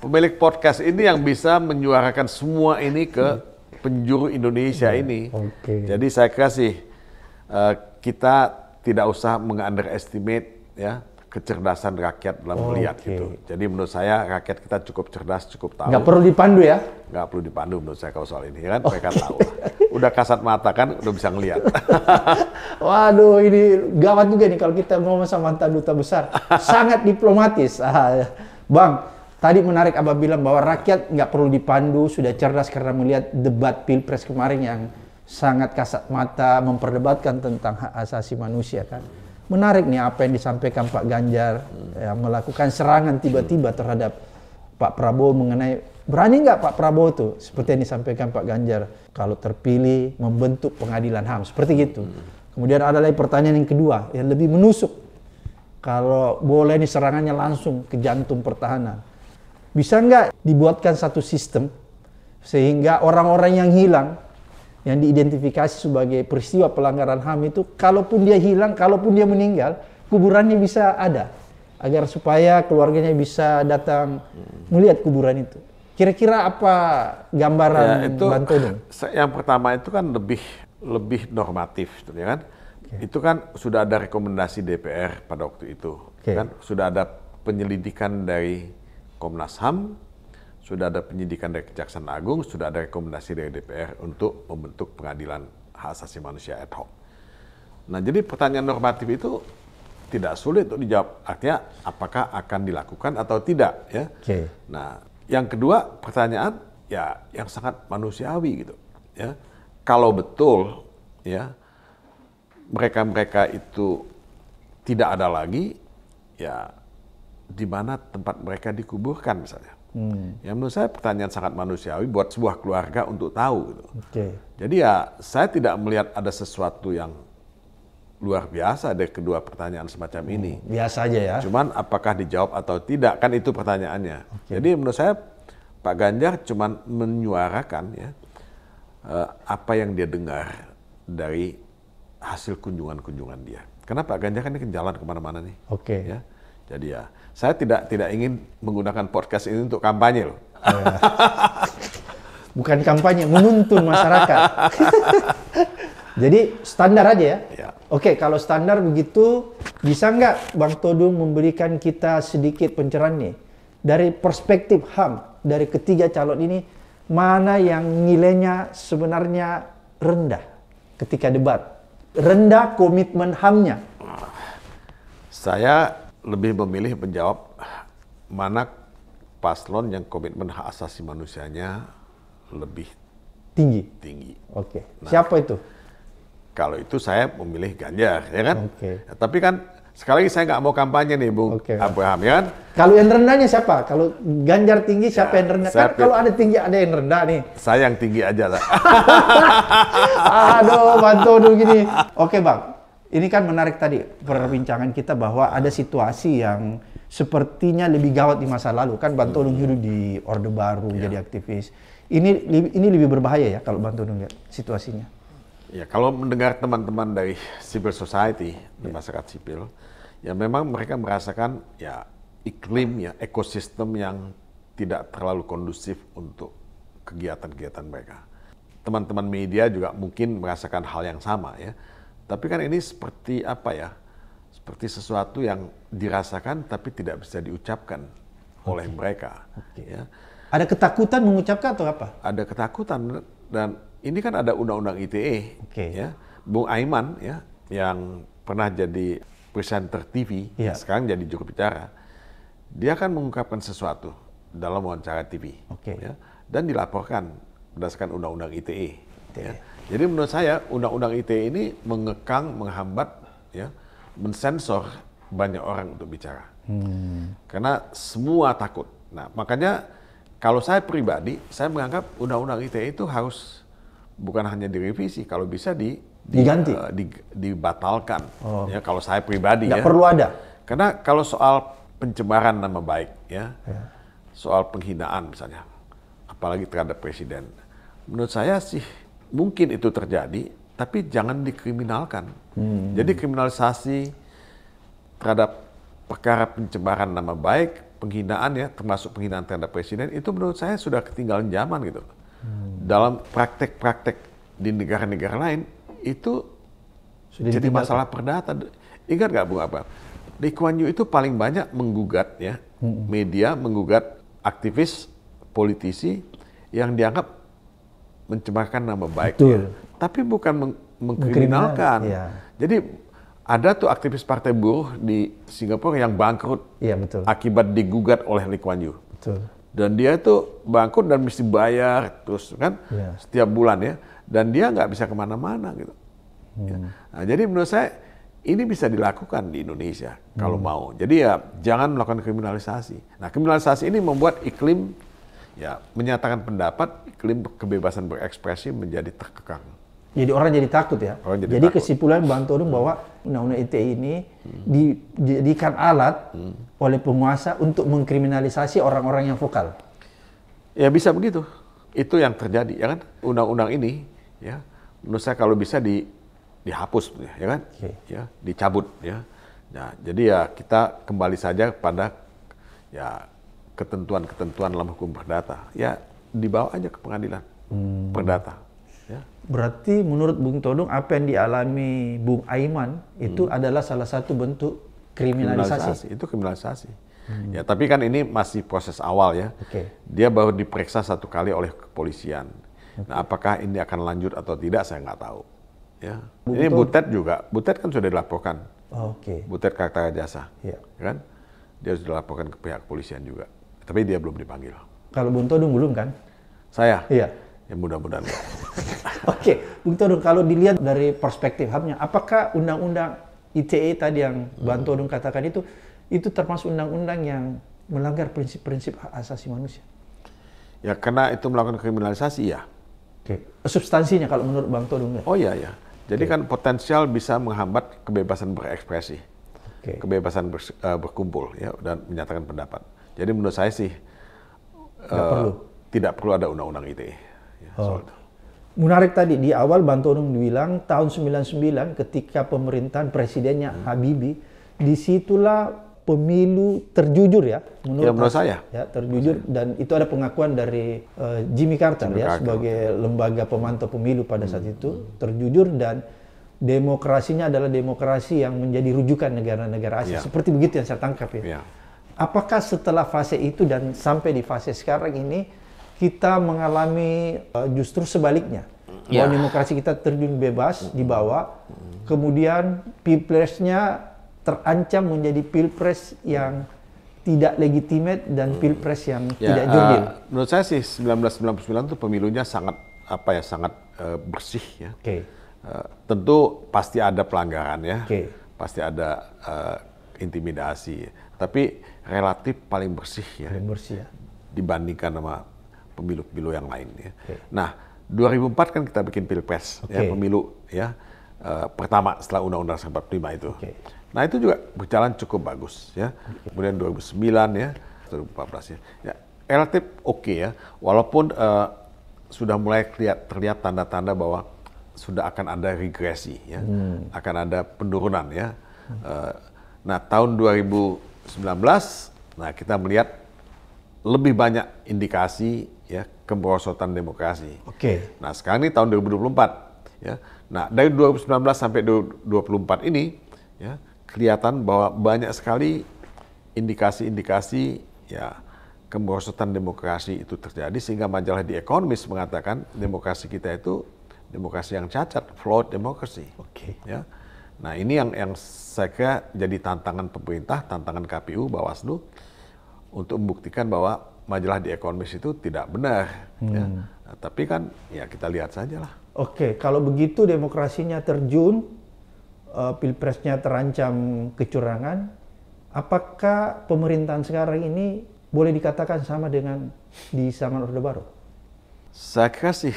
Pemilik podcast ini yang bisa menyuarakan semua ini ke penjuru Indonesia ya, ini. Okay. Jadi saya kasih uh, eh, kita tidak usah meng-underestimate ya kecerdasan rakyat dalam oh, melihat okay. gitu. Jadi menurut saya rakyat kita cukup cerdas, cukup tahu. Nggak perlu dipandu ya? Nggak perlu dipandu menurut saya kalau soal ini ya kan okay. Oh. mereka tahu. Udah kasat mata kan udah bisa ngelihat. Waduh ini gawat juga nih kalau kita ngomong sama mantan duta besar. Sangat diplomatis. Ah, Bang, tadi menarik Abah bilang bahwa rakyat nggak perlu dipandu, sudah cerdas karena melihat debat Pilpres kemarin yang sangat kasat mata memperdebatkan tentang hak asasi manusia kan menarik nih apa yang disampaikan Pak Ganjar hmm. ya, melakukan serangan tiba-tiba hmm. terhadap Pak Prabowo mengenai berani nggak Pak Prabowo tuh seperti yang disampaikan Pak Ganjar kalau terpilih membentuk pengadilan HAM seperti itu Hmm. Kemudian ada lagi pertanyaan yang kedua yang lebih menusuk. Kalau boleh ini serangannya langsung ke jantung pertahanan. Bisa nggak dibuatkan satu sistem sehingga orang-orang yang hilang yang diidentifikasi sebagai peristiwa pelanggaran HAM itu kalaupun dia hilang, kalaupun dia meninggal, kuburannya bisa ada agar supaya keluarganya bisa datang melihat kuburan itu. Kira-kira apa gambaran ya, itu, Bantono? Yang pertama itu kan lebih lebih normatif, gitu ya kan? Okay. Itu kan sudah ada rekomendasi DPR pada waktu itu, okay. kan? Sudah ada penyelidikan dari Komnas Ham, sudah ada penyidikan dari Kejaksaan Agung, sudah ada rekomendasi dari DPR untuk membentuk pengadilan hak asasi manusia ad hoc. Nah, jadi pertanyaan normatif itu tidak sulit untuk dijawab. Artinya, apakah akan dilakukan atau tidak? Ya. Okay. Nah, yang kedua pertanyaan ya yang sangat manusiawi gitu. Ya, kalau betul ya mereka-mereka itu tidak ada lagi, ya di mana tempat mereka dikuburkan misalnya Hmm. Ya menurut saya pertanyaan sangat manusiawi buat sebuah keluarga untuk tahu. Gitu. Okay. Jadi ya saya tidak melihat ada sesuatu yang luar biasa dari kedua pertanyaan semacam hmm. ini. Biasa aja ya. Cuman apakah dijawab atau tidak kan itu pertanyaannya. Okay. Jadi menurut saya Pak Ganjar cuman menyuarakan ya eh, apa yang dia dengar dari hasil kunjungan-kunjungan dia. Kenapa Pak Ganjar kan ini jalan kemana-mana nih. Oke. Okay. Ya. Jadi ya saya tidak tidak ingin menggunakan podcast ini untuk kampanye loh. Bukan kampanye, menuntun masyarakat. Jadi standar aja ya. ya. Oke, kalau standar begitu, bisa nggak Bang Todung memberikan kita sedikit pencerahan nih dari perspektif HAM dari ketiga calon ini mana yang nilainya sebenarnya rendah ketika debat? Rendah komitmen HAM-nya. Saya lebih memilih menjawab mana paslon yang komitmen hak asasi manusianya lebih tinggi. Tinggi. Oke. Okay. Nah, Siapa itu? Kalau itu saya memilih Ganjar, ya kan? Oke. Okay. Ya, tapi kan sekali lagi saya nggak mau kampanye nih, Bung okay. Abraham, ah, ya kan? Kalau yang rendahnya siapa? Kalau Ganjar tinggi siapa ya, yang rendah? Kan kalau ada tinggi ada yang rendah nih. Saya yang tinggi aja lah. Aduh, bantu dulu gini. Oke, okay, Bang ini kan menarik tadi perbincangan kita bahwa ada situasi yang sepertinya lebih gawat di masa lalu kan Bantulung hidup di Orde Baru ya. jadi aktivis. Ini ini lebih berbahaya ya kalau Bantulung lihat situasinya. Ya kalau mendengar teman-teman dari civil society, ya. masyarakat sipil, ya memang mereka merasakan ya iklim ya ekosistem yang tidak terlalu kondusif untuk kegiatan-kegiatan mereka. Teman-teman media juga mungkin merasakan hal yang sama ya tapi kan ini seperti apa ya? Seperti sesuatu yang dirasakan tapi tidak bisa diucapkan okay. oleh mereka. Okay. Ya. Ada ketakutan mengucapkan atau apa? Ada ketakutan dan ini kan ada undang-undang ITE. Okay. Ya. Bung Aiman ya yang pernah jadi presenter TV, ya. sekarang jadi juru bicara. Dia akan mengungkapkan sesuatu dalam wawancara TV. Okay. Ya, dan dilaporkan berdasarkan undang-undang ITE. ITE. Ya. Jadi menurut saya undang-undang ITE ini mengekang, menghambat, ya, mensensor banyak orang untuk bicara. Hmm. Karena semua takut. Nah makanya kalau saya pribadi, saya menganggap undang-undang ITE itu harus bukan hanya direvisi, kalau bisa di, di diganti, uh, di, dibatalkan. Oh. Ya kalau saya pribadi. Nggak ya. perlu ada. Karena kalau soal pencemaran nama baik, ya, ya. soal penghinaan misalnya, apalagi terhadap presiden, menurut saya sih mungkin itu terjadi, tapi jangan dikriminalkan. Hmm. Jadi kriminalisasi terhadap perkara pencemaran nama baik, penghinaan ya, termasuk penghinaan terhadap presiden itu menurut saya sudah ketinggalan zaman gitu. Hmm. Dalam praktek-praktek di negara-negara lain itu sudah jadi masalah perdata. Ingat nggak Bung Abang? Lee Kuan Yew itu paling banyak menggugat ya, hmm. media menggugat aktivis, politisi yang dianggap mencemarkan nama baik Betul. ya. Tapi bukan meng mengkriminalkan. Ya. Jadi ada tuh aktivis partai buruh di Singapura yang bangkrut ya, betul. akibat digugat oleh Lee Kuan Yew. Betul. Dan dia itu bangkrut dan mesti bayar terus kan ya. setiap bulan ya. Dan dia nggak bisa kemana-mana gitu. Hmm. Ya. Nah, jadi menurut saya ini bisa dilakukan di Indonesia hmm. kalau mau. Jadi ya jangan melakukan kriminalisasi. Nah kriminalisasi ini membuat iklim ya menyatakan pendapat klaim kebebasan berekspresi menjadi terkekang. Jadi orang jadi takut ya. Orang jadi jadi takut. kesimpulan Bang Todung bahwa undang-undang ITE ini hmm. dijadikan alat hmm. oleh penguasa untuk mengkriminalisasi orang-orang yang vokal. Ya bisa begitu. Itu yang terjadi ya kan. Undang-undang ini ya menurut saya kalau bisa di dihapus ya, ya kan. Okay. Ya, dicabut ya. Nah, jadi ya kita kembali saja pada ya ketentuan-ketentuan dalam hukum perdata, ya dibawa aja ke pengadilan hmm. perdata. Ya. Berarti menurut Bung Todung apa yang dialami Bung Aiman itu hmm. adalah salah satu bentuk kriminalisasi. kriminalisasi. Itu kriminalisasi. Hmm. Ya, tapi kan ini masih proses awal ya. Okay. Dia baru diperiksa satu kali oleh kepolisian. Okay. Nah, apakah ini akan lanjut atau tidak saya nggak tahu. Ya. Bung ini Butet juga. Butet kan sudah dilaporkan. Oke. Okay. Butet Kartara Jasa. Yeah. Kan? Dia sudah dilaporkan ke pihak kepolisian juga. Tapi dia belum dipanggil. Kalau Bung Todung belum kan? Saya? Iya. Ya mudah-mudahan. Oke, okay. Bung Todung kalau dilihat dari perspektif hubnya, apakah undang-undang ITE tadi yang Bung hmm. Todung katakan itu, itu termasuk undang-undang yang melanggar prinsip-prinsip hak asasi manusia? Ya karena itu melakukan kriminalisasi ya. Oke. Okay. Substansinya kalau menurut Bang Todung ya? Oh iya iya. Jadi okay. kan potensial bisa menghambat kebebasan berekspresi, okay. kebebasan ber, uh, eh, berkumpul ya dan menyatakan pendapat. Jadi menurut saya sih uh, perlu. tidak perlu ada undang-undang ITE. Ya, oh. Soal Menarik tadi di awal Bantonung bilang tahun 99 ketika pemerintahan presidennya hmm. Habibie, disitulah pemilu terjujur ya menurut, ya, menurut saya. Ya, terjujur saya. dan itu ada pengakuan dari uh, Jimmy Carter Jimmy ya Carter. sebagai lembaga pemantau pemilu pada hmm. saat itu terjujur dan demokrasinya adalah demokrasi yang menjadi rujukan negara-negara Asia. Ya. Seperti begitu yang saya tangkap ya. ya apakah setelah fase itu dan sampai di fase sekarang ini kita mengalami uh, justru sebaliknya yeah. bahwa demokrasi kita terjun bebas dibawa kemudian pilpresnya terancam menjadi pilpres yang tidak legitimate dan hmm. pilpres yang ya, tidak jujur? Uh, eh, menurut saya sih 1999 itu pemilunya sangat apa ya sangat uh, bersih ya. Okay. Uh, tentu pasti ada pelanggaran ya. Okay. Pasti ada uh, intimidasi. Ya. Tapi relatif paling bersih ya. Paling bersih ya. Dibandingkan sama pemilu-pemilu yang lain ya. Okay. Nah, 2004 kan kita bikin pilpres okay. ya pemilu ya uh, pertama setelah Undang-Undang 45 itu. Okay. Nah itu juga berjalan cukup bagus ya. Kemudian 2009 ya, 2014 ya, ya relatif oke okay, ya. Walaupun uh, sudah mulai terlihat terlihat tanda-tanda bahwa sudah akan ada regresi ya, hmm. akan ada penurunan ya. Hmm. Uh, Nah, tahun 2019, nah kita melihat lebih banyak indikasi ya kemerosotan demokrasi. Oke. Okay. Nah, sekarang ini tahun 2024 ya. Nah, dari 2019 sampai 2024 ini ya kelihatan bahwa banyak sekali indikasi-indikasi ya kemerosotan demokrasi itu terjadi sehingga majalah di ekonomis mengatakan demokrasi kita itu demokrasi yang cacat, flawed democracy. Oke. Okay. Ya. Nah ini yang yang saya kira jadi tantangan pemerintah, tantangan KPU, Bawaslu untuk membuktikan bahwa majalah di ekonomis itu tidak benar. Ya. Hmm. Ya. Nah, tapi kan ya kita lihat saja lah. Oke, kalau begitu demokrasinya terjun, uh, pilpresnya terancam kecurangan, apakah pemerintahan sekarang ini boleh dikatakan sama dengan di zaman Orde Baru? Saya kira sih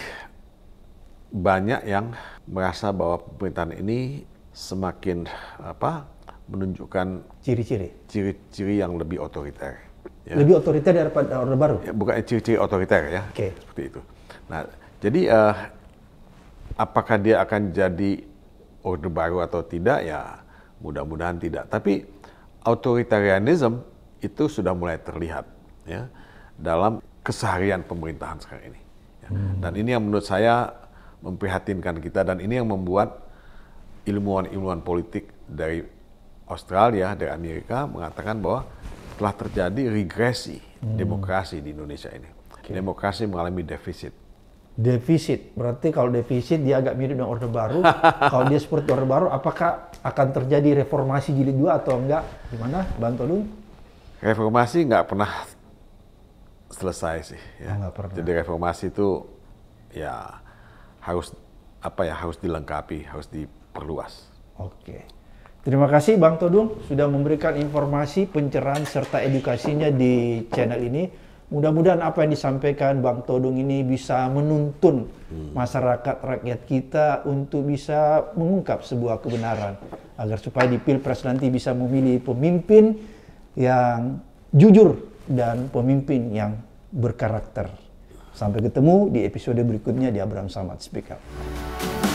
banyak yang merasa bahwa pemerintahan ini semakin apa menunjukkan ciri-ciri ciri-ciri yang lebih otoriter ya. lebih otoriter daripada orde baru ya, bukan ciri-ciri otoriter ya okay. seperti itu nah jadi uh, apakah dia akan jadi orde baru atau tidak ya mudah-mudahan tidak tapi otoritarianisme itu sudah mulai terlihat ya dalam keseharian pemerintahan sekarang ini ya. hmm. dan ini yang menurut saya memprihatinkan kita dan ini yang membuat ilmuwan-ilmuwan politik dari Australia, dari Amerika mengatakan bahwa telah terjadi regresi hmm. demokrasi di Indonesia ini. Okay. Demokrasi mengalami defisit. Defisit, berarti kalau defisit dia agak mirip dengan Orde Baru. kalau dia seperti Orde Baru, apakah akan terjadi reformasi jilid dua atau enggak? Gimana, bantu Tolung? Reformasi nggak pernah selesai sih. Ya. pernah. Jadi reformasi itu ya harus apa ya harus dilengkapi, harus di diperluas. Oke. Terima kasih Bang Todung sudah memberikan informasi, pencerahan serta edukasinya di channel ini. Mudah-mudahan apa yang disampaikan Bang Todung ini bisa menuntun hmm. masyarakat rakyat kita untuk bisa mengungkap sebuah kebenaran agar supaya di Pilpres nanti bisa memilih pemimpin yang jujur dan pemimpin yang berkarakter. Sampai ketemu di episode berikutnya di Abraham Samad Speak Up.